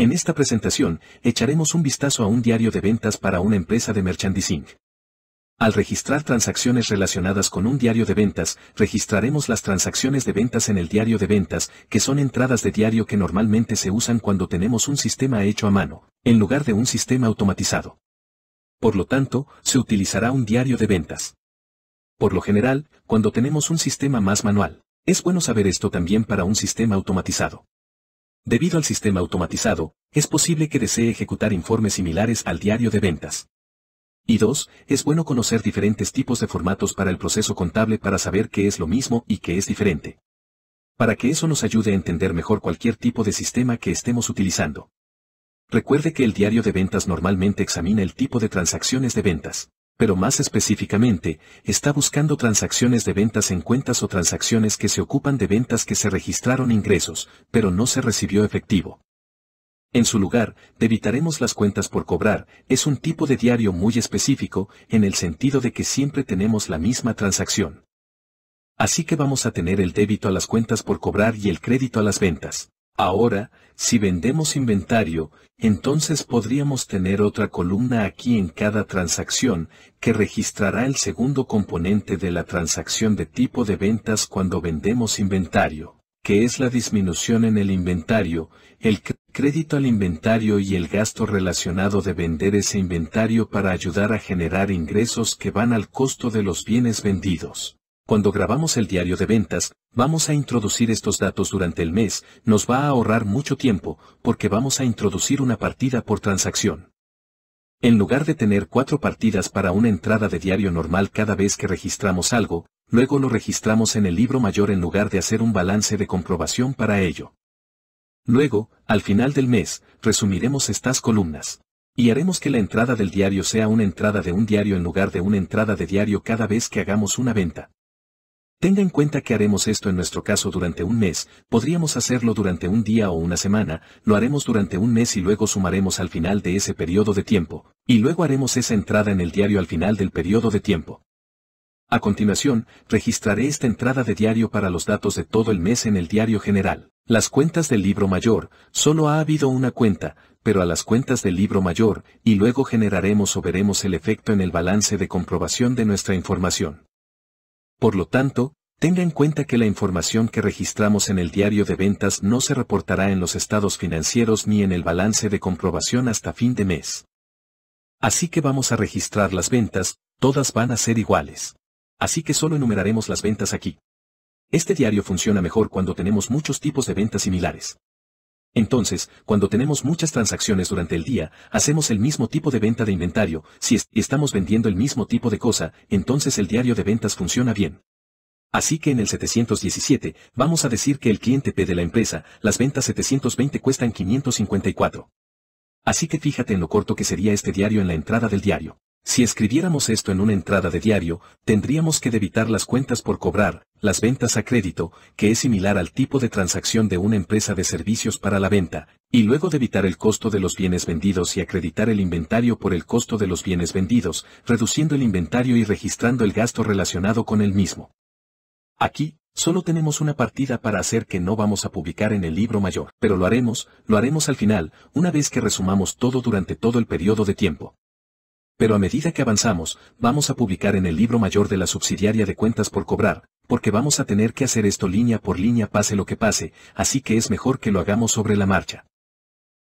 En esta presentación, echaremos un vistazo a un diario de ventas para una empresa de merchandising. Al registrar transacciones relacionadas con un diario de ventas, registraremos las transacciones de ventas en el diario de ventas, que son entradas de diario que normalmente se usan cuando tenemos un sistema hecho a mano, en lugar de un sistema automatizado. Por lo tanto, se utilizará un diario de ventas. Por lo general, cuando tenemos un sistema más manual, es bueno saber esto también para un sistema automatizado. Debido al sistema automatizado, es posible que desee ejecutar informes similares al diario de ventas. Y 2. Es bueno conocer diferentes tipos de formatos para el proceso contable para saber qué es lo mismo y qué es diferente. Para que eso nos ayude a entender mejor cualquier tipo de sistema que estemos utilizando. Recuerde que el diario de ventas normalmente examina el tipo de transacciones de ventas pero más específicamente, está buscando transacciones de ventas en cuentas o transacciones que se ocupan de ventas que se registraron ingresos, pero no se recibió efectivo. En su lugar, debitaremos las cuentas por cobrar, es un tipo de diario muy específico, en el sentido de que siempre tenemos la misma transacción. Así que vamos a tener el débito a las cuentas por cobrar y el crédito a las ventas. Ahora, si vendemos inventario, entonces podríamos tener otra columna aquí en cada transacción, que registrará el segundo componente de la transacción de tipo de ventas cuando vendemos inventario, que es la disminución en el inventario, el crédito al inventario y el gasto relacionado de vender ese inventario para ayudar a generar ingresos que van al costo de los bienes vendidos. Cuando grabamos el diario de ventas, vamos a introducir estos datos durante el mes, nos va a ahorrar mucho tiempo, porque vamos a introducir una partida por transacción. En lugar de tener cuatro partidas para una entrada de diario normal cada vez que registramos algo, luego lo registramos en el libro mayor en lugar de hacer un balance de comprobación para ello. Luego, al final del mes, resumiremos estas columnas. Y haremos que la entrada del diario sea una entrada de un diario en lugar de una entrada de diario cada vez que hagamos una venta. Tenga en cuenta que haremos esto en nuestro caso durante un mes, podríamos hacerlo durante un día o una semana, lo haremos durante un mes y luego sumaremos al final de ese periodo de tiempo, y luego haremos esa entrada en el diario al final del periodo de tiempo. A continuación, registraré esta entrada de diario para los datos de todo el mes en el diario general. Las cuentas del libro mayor, solo ha habido una cuenta, pero a las cuentas del libro mayor, y luego generaremos o veremos el efecto en el balance de comprobación de nuestra información. Por lo tanto, tenga en cuenta que la información que registramos en el diario de ventas no se reportará en los estados financieros ni en el balance de comprobación hasta fin de mes. Así que vamos a registrar las ventas, todas van a ser iguales. Así que solo enumeraremos las ventas aquí. Este diario funciona mejor cuando tenemos muchos tipos de ventas similares. Entonces, cuando tenemos muchas transacciones durante el día, hacemos el mismo tipo de venta de inventario, si estamos vendiendo el mismo tipo de cosa, entonces el diario de ventas funciona bien. Así que en el 717, vamos a decir que el cliente P de la empresa, las ventas 720 cuestan 554. Así que fíjate en lo corto que sería este diario en la entrada del diario. Si escribiéramos esto en una entrada de diario, tendríamos que debitar las cuentas por cobrar, las ventas a crédito, que es similar al tipo de transacción de una empresa de servicios para la venta, y luego debitar el costo de los bienes vendidos y acreditar el inventario por el costo de los bienes vendidos, reduciendo el inventario y registrando el gasto relacionado con el mismo. Aquí, solo tenemos una partida para hacer que no vamos a publicar en el libro mayor, pero lo haremos, lo haremos al final, una vez que resumamos todo durante todo el periodo de tiempo. Pero a medida que avanzamos, vamos a publicar en el libro mayor de la subsidiaria de cuentas por cobrar, porque vamos a tener que hacer esto línea por línea pase lo que pase, así que es mejor que lo hagamos sobre la marcha.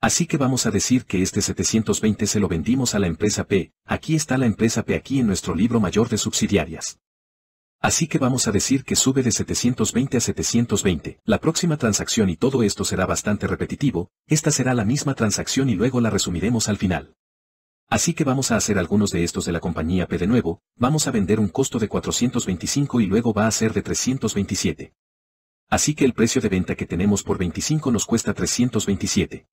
Así que vamos a decir que este 720 se lo vendimos a la empresa P, aquí está la empresa P aquí en nuestro libro mayor de subsidiarias. Así que vamos a decir que sube de 720 a 720, la próxima transacción y todo esto será bastante repetitivo, esta será la misma transacción y luego la resumiremos al final. Así que vamos a hacer algunos de estos de la compañía P de nuevo, vamos a vender un costo de 425 y luego va a ser de 327. Así que el precio de venta que tenemos por 25 nos cuesta 327.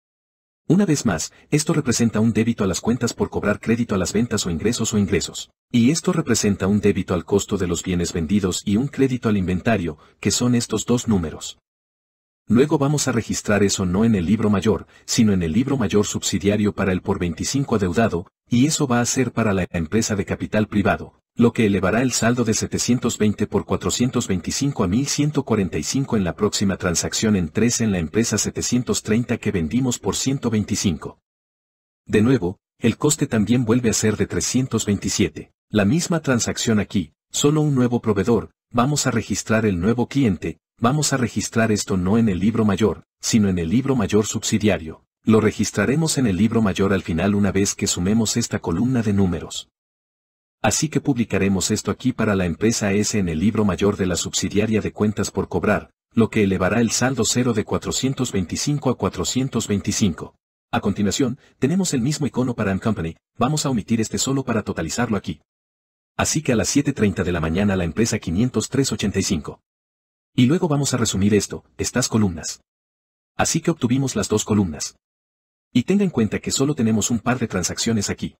Una vez más, esto representa un débito a las cuentas por cobrar crédito a las ventas o ingresos o ingresos. Y esto representa un débito al costo de los bienes vendidos y un crédito al inventario, que son estos dos números. Luego vamos a registrar eso no en el libro mayor, sino en el libro mayor subsidiario para el por 25 adeudado, y eso va a ser para la empresa de capital privado, lo que elevará el saldo de 720 por 425 a 1145 en la próxima transacción en 3 en la empresa 730 que vendimos por 125. De nuevo, el coste también vuelve a ser de 327. La misma transacción aquí, solo un nuevo proveedor, vamos a registrar el nuevo cliente, Vamos a registrar esto no en el libro mayor, sino en el libro mayor subsidiario. Lo registraremos en el libro mayor al final una vez que sumemos esta columna de números. Así que publicaremos esto aquí para la empresa S en el libro mayor de la subsidiaria de cuentas por cobrar, lo que elevará el saldo cero de 425 a 425. A continuación, tenemos el mismo icono para M Company, vamos a omitir este solo para totalizarlo aquí. Así que a las 7.30 de la mañana la empresa 503.85. Y luego vamos a resumir esto, estas columnas. Así que obtuvimos las dos columnas. Y tenga en cuenta que solo tenemos un par de transacciones aquí.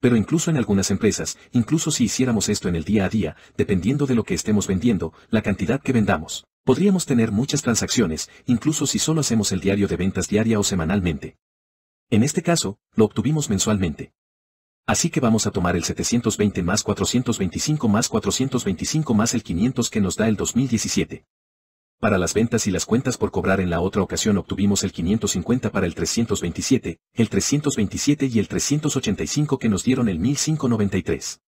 Pero incluso en algunas empresas, incluso si hiciéramos esto en el día a día, dependiendo de lo que estemos vendiendo, la cantidad que vendamos, podríamos tener muchas transacciones, incluso si solo hacemos el diario de ventas diaria o semanalmente. En este caso, lo obtuvimos mensualmente. Así que vamos a tomar el 720 más 425 más 425 más el 500 que nos da el 2017. Para las ventas y las cuentas por cobrar en la otra ocasión obtuvimos el 550 para el 327, el 327 y el 385 que nos dieron el 1593.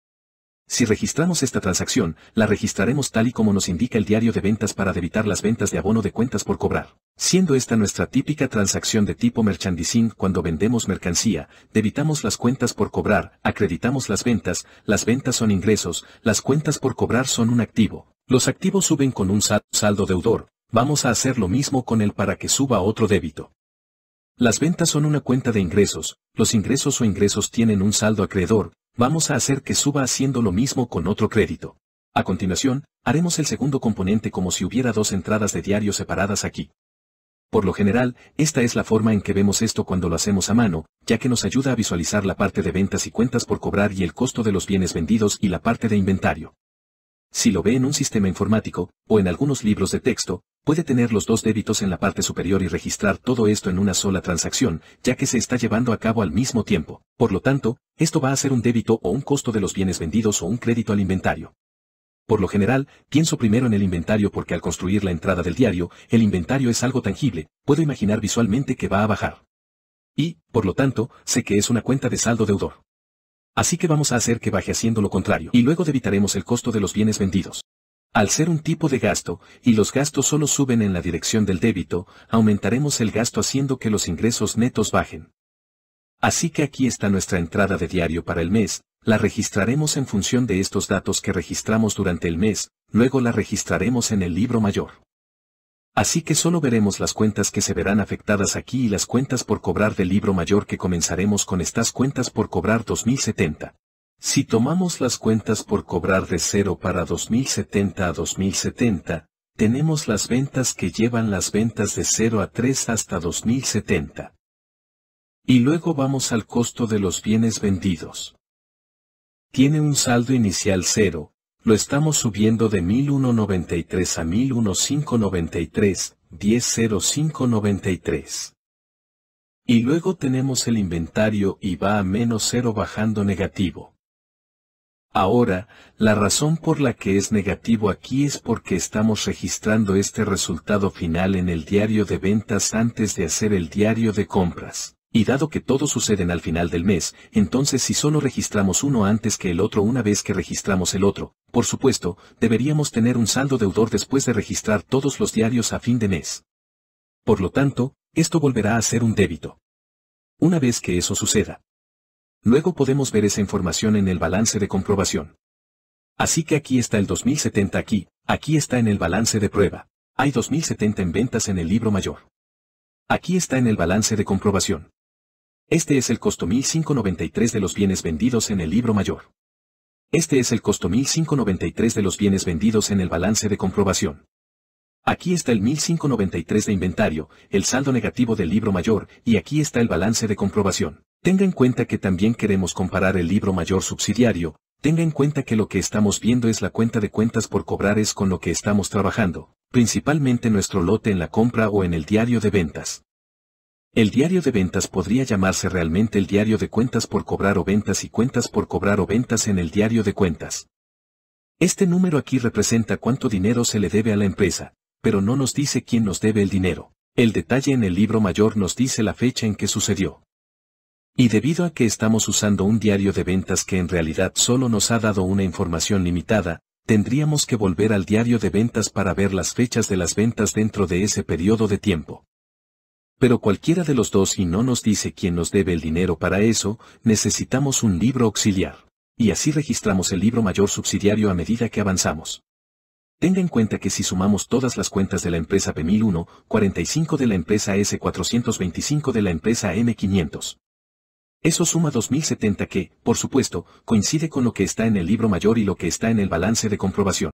Si registramos esta transacción, la registraremos tal y como nos indica el diario de ventas para debitar las ventas de abono de cuentas por cobrar. Siendo esta nuestra típica transacción de tipo merchandising cuando vendemos mercancía, debitamos las cuentas por cobrar, acreditamos las ventas, las ventas son ingresos, las cuentas por cobrar son un activo. Los activos suben con un saldo deudor, vamos a hacer lo mismo con él para que suba otro débito. Las ventas son una cuenta de ingresos, los ingresos o ingresos tienen un saldo acreedor, vamos a hacer que suba haciendo lo mismo con otro crédito. A continuación, haremos el segundo componente como si hubiera dos entradas de diario separadas aquí. Por lo general, esta es la forma en que vemos esto cuando lo hacemos a mano, ya que nos ayuda a visualizar la parte de ventas y cuentas por cobrar y el costo de los bienes vendidos y la parte de inventario. Si lo ve en un sistema informático, o en algunos libros de texto, puede tener los dos débitos en la parte superior y registrar todo esto en una sola transacción, ya que se está llevando a cabo al mismo tiempo. Por lo tanto, esto va a ser un débito o un costo de los bienes vendidos o un crédito al inventario. Por lo general, pienso primero en el inventario porque al construir la entrada del diario, el inventario es algo tangible, puedo imaginar visualmente que va a bajar. Y, por lo tanto, sé que es una cuenta de saldo deudor. Así que vamos a hacer que baje haciendo lo contrario y luego debitaremos el costo de los bienes vendidos. Al ser un tipo de gasto, y los gastos solo suben en la dirección del débito, aumentaremos el gasto haciendo que los ingresos netos bajen. Así que aquí está nuestra entrada de diario para el mes, la registraremos en función de estos datos que registramos durante el mes, luego la registraremos en el libro mayor. Así que solo veremos las cuentas que se verán afectadas aquí y las cuentas por cobrar del libro mayor que comenzaremos con estas cuentas por cobrar 2070. Si tomamos las cuentas por cobrar de 0 para 2070 a 2070, tenemos las ventas que llevan las ventas de 0 a 3 hasta 2070. Y luego vamos al costo de los bienes vendidos. Tiene un saldo inicial 0, lo estamos subiendo de 1193 a 11593, 100593. Y luego tenemos el inventario y va a menos 0 bajando negativo. Ahora, la razón por la que es negativo aquí es porque estamos registrando este resultado final en el diario de ventas antes de hacer el diario de compras. Y dado que todos suceden al final del mes, entonces si solo registramos uno antes que el otro una vez que registramos el otro, por supuesto, deberíamos tener un saldo deudor después de registrar todos los diarios a fin de mes. Por lo tanto, esto volverá a ser un débito. Una vez que eso suceda, Luego podemos ver esa información en el balance de comprobación. Así que aquí está el 2070 aquí, aquí está en el balance de prueba. Hay 2070 en ventas en el libro mayor. Aquí está en el balance de comprobación. Este es el costo 1593 de los bienes vendidos en el libro mayor. Este es el costo 1593 de los bienes vendidos en el balance de comprobación. Aquí está el 1593 de inventario, el saldo negativo del libro mayor, y aquí está el balance de comprobación. Tenga en cuenta que también queremos comparar el libro mayor subsidiario, tenga en cuenta que lo que estamos viendo es la cuenta de cuentas por cobrar es con lo que estamos trabajando, principalmente nuestro lote en la compra o en el diario de ventas. El diario de ventas podría llamarse realmente el diario de cuentas por cobrar o ventas y cuentas por cobrar o ventas en el diario de cuentas. Este número aquí representa cuánto dinero se le debe a la empresa, pero no nos dice quién nos debe el dinero. El detalle en el libro mayor nos dice la fecha en que sucedió. Y debido a que estamos usando un diario de ventas que en realidad solo nos ha dado una información limitada, tendríamos que volver al diario de ventas para ver las fechas de las ventas dentro de ese periodo de tiempo. Pero cualquiera de los dos y no nos dice quién nos debe el dinero para eso, necesitamos un libro auxiliar. Y así registramos el libro mayor subsidiario a medida que avanzamos. Tenga en cuenta que si sumamos todas las cuentas de la empresa P1001, 45 de la empresa S425 de la empresa M500, eso suma 2070 que, por supuesto, coincide con lo que está en el libro mayor y lo que está en el balance de comprobación.